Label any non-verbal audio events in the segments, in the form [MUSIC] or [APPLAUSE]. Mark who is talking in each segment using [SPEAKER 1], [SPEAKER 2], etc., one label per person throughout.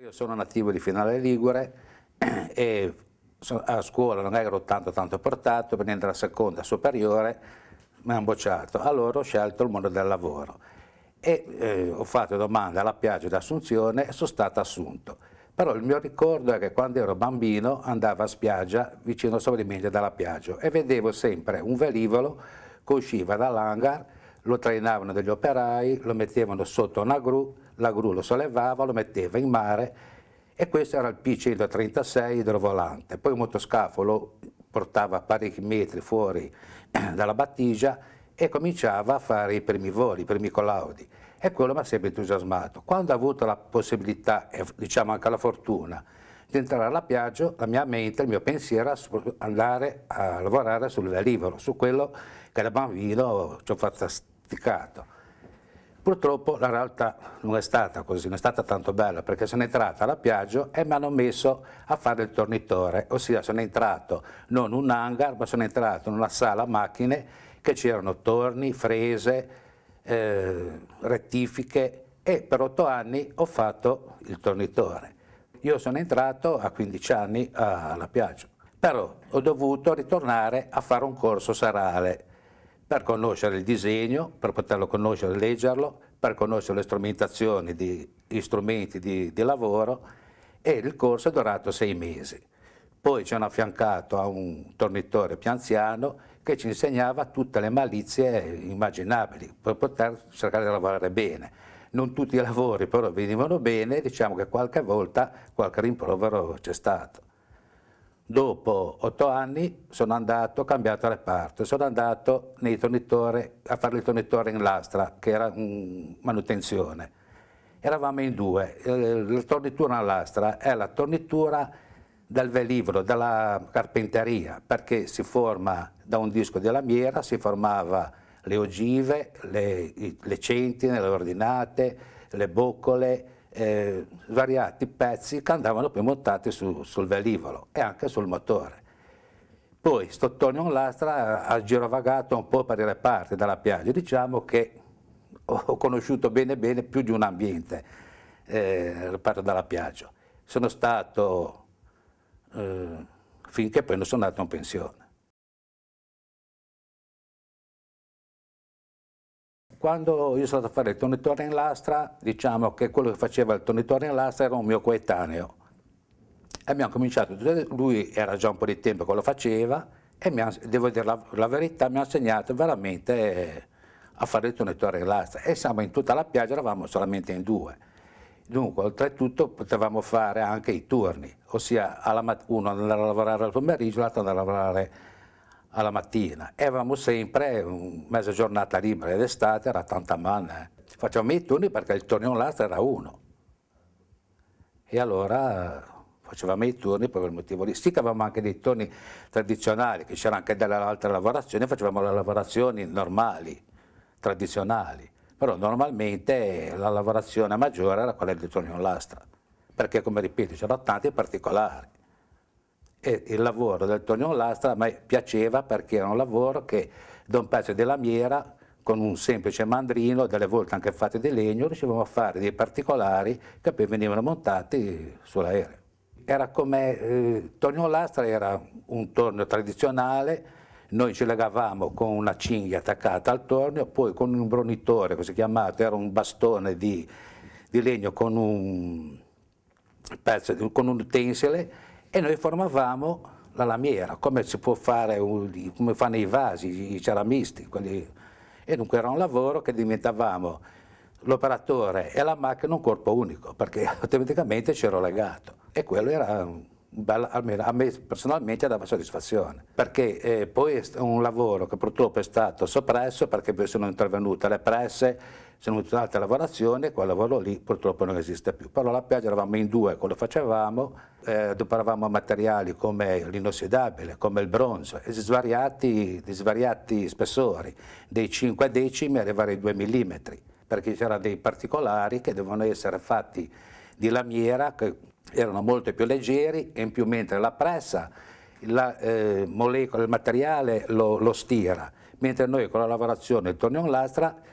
[SPEAKER 1] Io sono nativo di Finale Ligure [CLEARS THROAT] e a scuola non ero tanto tanto
[SPEAKER 2] portato, venendo alla seconda superiore mi hanno bocciato, allora ho scelto il mondo del lavoro e eh, ho fatto domanda alla piaggio di Assunzione e sono stato assunto. Però il mio ricordo è che quando ero bambino andavo a spiaggia vicino a Sovrimento della Piaggio e vedevo sempre un velivolo che usciva dall'hangar lo trainavano degli operai, lo mettevano sotto una gru, la gru lo sollevava, lo metteva in mare e questo era il P-136 idrovolante. Poi un motoscafo lo portava parecchi metri fuori [CLEARS THROAT] dalla battigia e cominciava a fare i primi voli, i primi collaudi e quello mi ha sempre entusiasmato. Quando ho avuto la possibilità e diciamo anche la fortuna di entrare alla piaggia, la mia mente, il mio pensiero era andare a lavorare sul velivolo, su quello che da bambino ci ho fatto dimenticato. Purtroppo la realtà non è stata così, non è stata tanto bella perché sono entrata alla Piaggio e mi hanno messo a fare il tornitore, ossia sono entrato non in un hangar ma sono entrato in una sala macchine che c'erano torni, frese, eh, rettifiche e per otto anni ho fatto il tornitore. Io sono entrato a 15 anni alla Piaggio, però ho dovuto ritornare a fare un corso serale per conoscere il disegno, per poterlo conoscere e leggerlo, per conoscere le strumentazioni, di, gli strumenti di, di lavoro e il corso è durato sei mesi. Poi ci hanno affiancato a un tornitore più anziano che ci insegnava tutte le malizie immaginabili per poter cercare di lavorare bene. Non tutti i lavori però venivano bene, diciamo che qualche volta qualche rimprovero c'è stato. Dopo otto anni sono andato, ho cambiato reparto, sono andato a fare il tornitore in lastra, che era mh, manutenzione. Eravamo in due, eh, la tornitura in lastra è la tornitura dal velivolo, dalla carpenteria, perché si forma da un disco di lamiera, si formava le ogive, le, le centine, le ordinate, le boccole, eh, svariati pezzi che andavano poi montati su, sul velivolo e anche sul motore. Poi Stottonio Lastra ha girovagato un po' per le reparti dalla piaggia, diciamo che ho conosciuto bene bene più di un ambiente, eh, reparto dalla piaggia.
[SPEAKER 1] Sono stato eh, finché poi non sono andato in pensione. Quando io sono stato a fare il tornitore in lastra, diciamo che quello che faceva il tornitore in lastra era un mio coetaneo.
[SPEAKER 2] E abbiamo cominciato, lui era già un po' di tempo che lo faceva e ha, devo dire la, la, verità, mi ha insegnato veramente a fare il tornitore in lastra. E siamo in tutta la piaggia, eravamo solamente in due. Dunque, oltretutto potevamo fare anche i turni, ossia uno andava a lavorare al pomeriggio, l'altro andava a lavorare alla mattina. Avevamo sempre mezza giornata libera d'estate, era tanta manna. Eh. Facevamo i turni perché il torneo lastra era uno. E allora facevamo i turni per quel motivo lì. Sì che avevamo anche dei turni tradizionali, che c'erano anche delle altre lavorazioni, facevamo le lavorazioni normali, tradizionali. Però normalmente la lavorazione maggiore era quella del torneo lastra, perché come ripeto c'erano tanti particolari. E il lavoro del Tognò Lastra a me piaceva perché era un lavoro che da un pezzo di lamiera con un semplice mandrino, delle volte anche fatte di legno, riuscivamo a fare dei particolari che poi venivano montati sull'aereo. Era come eh, Tornio Lastra era un tornio tradizionale, noi ci legavamo con una cinghia attaccata al tornio, poi con un bronitore, così chiamato, era un bastone di, di legno con un, pezzo, con un tensile e noi formavamo la lamiera, come si può fare, come fanno i vasi, i ceramisti, quelli... e dunque era un lavoro che diventavamo l'operatore e la macchina un corpo unico, perché [LAUGHS] automaticamente c'ero legato e quello era Almeno a me personalmente dava soddisfazione, perché eh, poi è un lavoro che purtroppo è stato soppresso perché sono intervenute le presse se non tutta un'altra lavorazione, quel lavoro lì purtroppo non esiste più. Però la pioggia eravamo in due, quello facevamo, eh, adoperavamo materiali come l'inossidabile, come il bronzo, di svariati, di svariati spessori, dai 5 decimi arrivare ai 2 mm, perché c'erano dei particolari che dovevano essere fatti di lamiera, che erano molto più leggeri, e in più mentre la pressa, la eh, molecola, il materiale lo, lo stira, mentre noi con la lavorazione il tornion lastra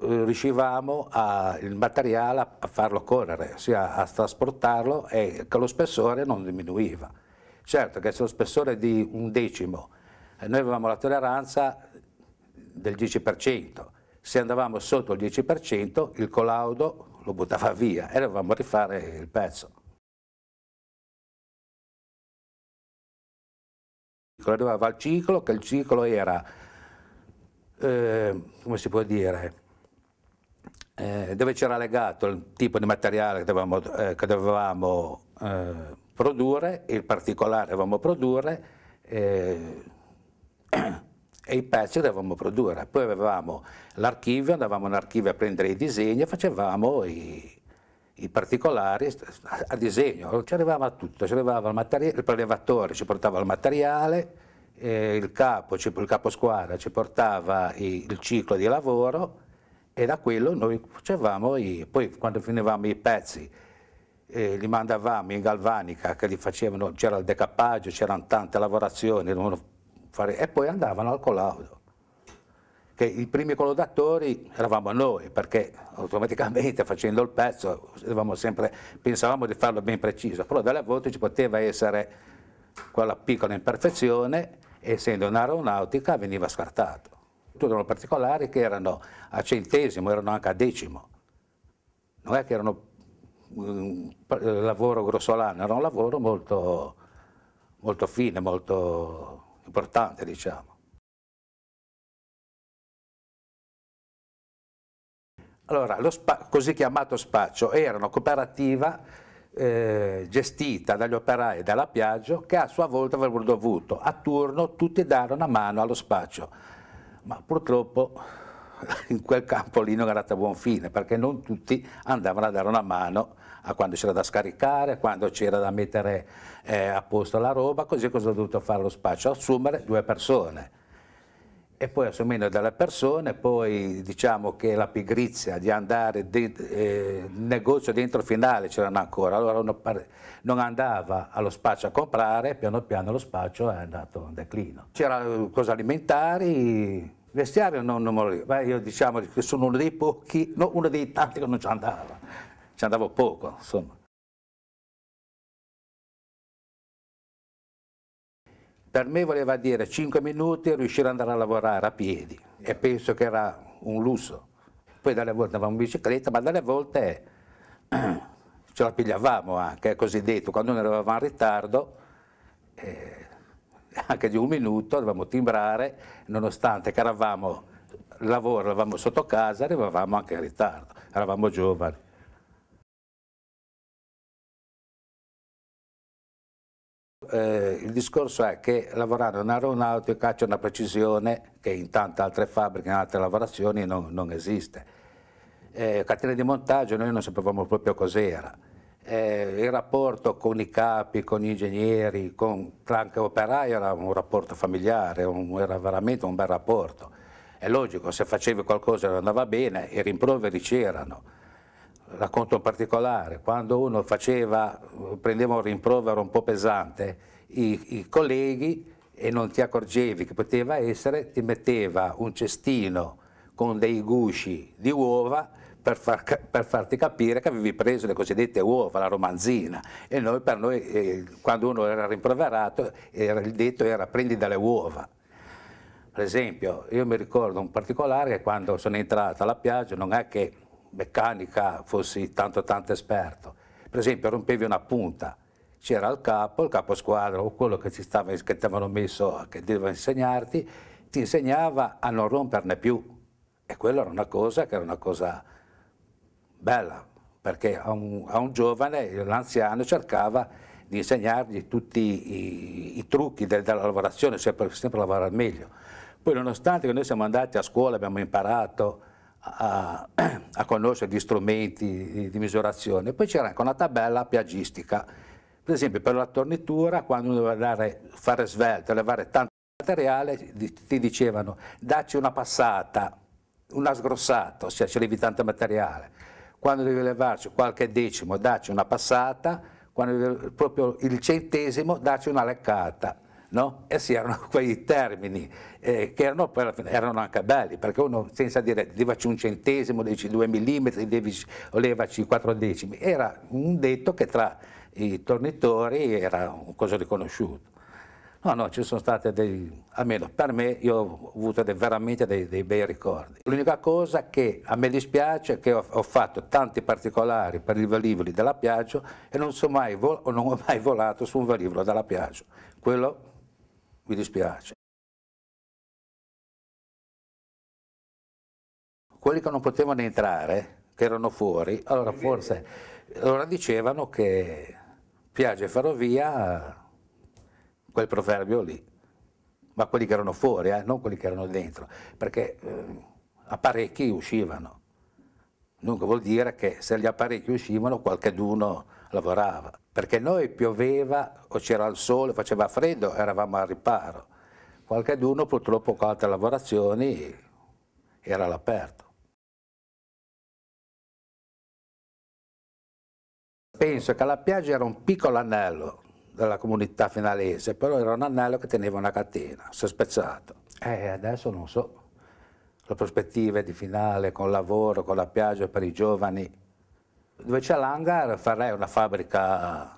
[SPEAKER 2] eh, riuscivamo a, il materiale a farlo correre, sia a trasportarlo e che lo spessore non diminuiva. Certo che se lo spessore è di un decimo, eh, noi avevamo la tolleranza del 10%, se andavamo
[SPEAKER 1] sotto il 10% il collaudo lo buttava via e dovevamo rifare il pezzo. Arrivava il ciclo, che il ciclo era, eh, come si può dire,
[SPEAKER 2] eh, dove c'era legato il tipo di materiale che dovevamo, eh, che dovevamo eh, produrre, il particolare che dovevamo produrre eh, [CLEARS THROAT] e i pezzi che dovevamo produrre. Poi avevamo l'archivio, andavamo in archivio a prendere i disegni e facevamo i, i particolari a disegno, ci arrivava tutto, ci arrivava il, il prelevatore ci portava il materiale, eh, il, capo, il capo squadra ci portava i, il ciclo di lavoro e da quello noi facevamo, i, poi quando finivamo i pezzi eh, li mandavamo in galvanica che li facevano, c'era il decappaggio, c'erano tante lavorazioni fare, e poi andavano al collaudo. Che I primi collaudatori eravamo noi perché automaticamente facendo il pezzo sempre, pensavamo di farlo ben preciso, però dalle volte ci poteva essere quella piccola imperfezione essendo un'aeronautica veniva scartato erano particolari che erano a centesimo, erano anche a decimo. Non è che erano un mm, eh,
[SPEAKER 1] lavoro grossolano, era un lavoro molto, molto fine, molto importante, diciamo. Allora, lo così chiamato spaccio era una cooperativa
[SPEAKER 2] eh, gestita dagli operai della Piaggio che a sua volta avrebbero dovuto a turno tutti dare una mano allo spaccio ma purtroppo [LAUGHS] in quel campo lì non è andata a buon fine perché non tutti andavano a dare una mano a quando c'era da scaricare, quando c'era da mettere eh, a posto la roba, così cosa ho dovuto fare lo spaccio? Assumere due persone e poi assumendo dalla persone, poi diciamo che la pigrizia di andare di, eh, negozio dentro finale c'erano ancora, allora uno non andava allo spaccio a comprare, piano piano lo spaccio è andato in declino. C'erano eh, cose alimentari, vestiario non, non moriva, io diciamo che sono
[SPEAKER 1] uno dei pochi, no, uno dei tanti che non ci andava, ci andavo poco insomma. Per me voleva dire 5 minuti e riuscire ad andare a lavorare a piedi e penso che era un lusso.
[SPEAKER 2] Poi dalle volte andavamo in bicicletta, ma dalle volte [CLEARS THROAT] ce la pigliavamo anche, è così detto, quando noi eravamo in ritardo. Eh, anche di un minuto, dovevamo timbrare, nonostante che eravamo lavoro, eravamo sotto casa,
[SPEAKER 1] arrivavamo anche in ritardo, eravamo giovani. eh, il discorso è che lavorare in
[SPEAKER 2] aeronautica c'è una precisione che in tante altre fabbriche, in altre lavorazioni non, non esiste. Eh, catene di montaggio noi non sapevamo proprio cos'era. Eh, il rapporto con i capi, con gli ingegneri, con anche operai era un rapporto familiare, un, era veramente un bel rapporto. È logico, se facevi qualcosa e non andava bene, i rimproveri c'erano racconto un particolare, quando uno faceva, prendeva un rimprovero un po' pesante, i, i colleghi, e non ti accorgevi che poteva essere, ti metteva un cestino con dei gusci di uova per, far, per, farti capire che avevi preso le cosiddette uova, la romanzina. E noi, per noi, eh, quando uno era rimproverato, era, il detto era prendi dalle uova. Per esempio, io mi ricordo un particolare che quando sono entrato alla piaggia, non è che meccanica fossi tanto tanto esperto. Per esempio rompevi una punta, c'era il capo, il capo squadra o quello che ti, avevano messo, che doveva insegnarti, ti insegnava a non romperne più. E quella era una cosa che era una cosa bella, perché a un, a un giovane, l'anziano, cercava di insegnargli tutti i, i trucchi del, della lavorazione, cioè per sempre lavorare al meglio. Poi nonostante che noi siamo andati a scuola, abbiamo imparato a, a conoscere gli strumenti di misurazione. Poi c'era anche una tabella piagistica, per esempio per la tornitura quando uno doveva andare, fare svelta, levare tanto materiale, ti dicevano dacci una passata, una sgrossata, ossia ci levi tanto materiale, quando devi levarci qualche decimo dacci una passata, quando devi, proprio il centesimo dacci una leccata no? sì, erano [LAUGHS] quei termini eh, che erano, erano, anche belli, perché uno senza dire levaci un centesimo, levaci due millimetri, levaci, levaci quattro decimi, era un detto che tra i tornitori era un cosa riconosciuto. No, no, ci sono state dei, almeno per me, io ho avuto dei, veramente dei, dei, bei ricordi. L'unica cosa che a me dispiace è che ho, ho fatto tanti particolari per i velivoli della Piaggio e non, so
[SPEAKER 1] mai, non ho mai volato su un velivolo della Piaggio. Quello mi dispiace. Quelli che non potevano entrare, che erano fuori, allora forse allora dicevano che
[SPEAKER 2] Piaggio Ferrovia, quel proverbio lì, ma quelli che erano fuori, eh, non quelli che erano dentro, perché eh, apparecchi uscivano. Dunque vuol dire che se gli apparecchi uscivano qualcheduno lavorava, perché noi pioveva o c'era il sole, faceva freddo, eravamo al riparo.
[SPEAKER 1] Qualcuno purtroppo con altre lavorazioni era all'aperto. Penso che la piaggia era un piccolo anello della comunità finalese, però era un anello che teneva una catena,
[SPEAKER 2] si è spezzato. E eh, adesso non so, le prospettive di finale con il lavoro, con la piaggia per i giovani dove c'è l'hangar farei una fabbrica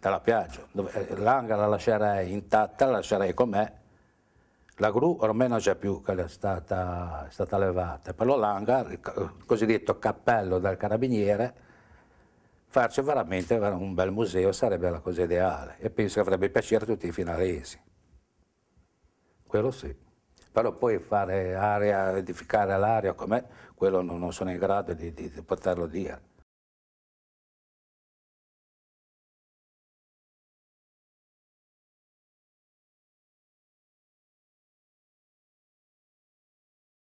[SPEAKER 2] della piaggio, eh, l'hangar la lascerei intatta, la lascerei com'è, la gru ormai non c'è più, che è stata, è stata levata, però l'hangar, il cosiddetto cappello del carabiniere, farci veramente un bel museo sarebbe la cosa ideale e penso che avrebbe piacere a tutti i finalesi. Quello sì. Però poi fare aria, edificare l'aria com'è, quello
[SPEAKER 1] non, non sono in grado di, di, di poterlo dire.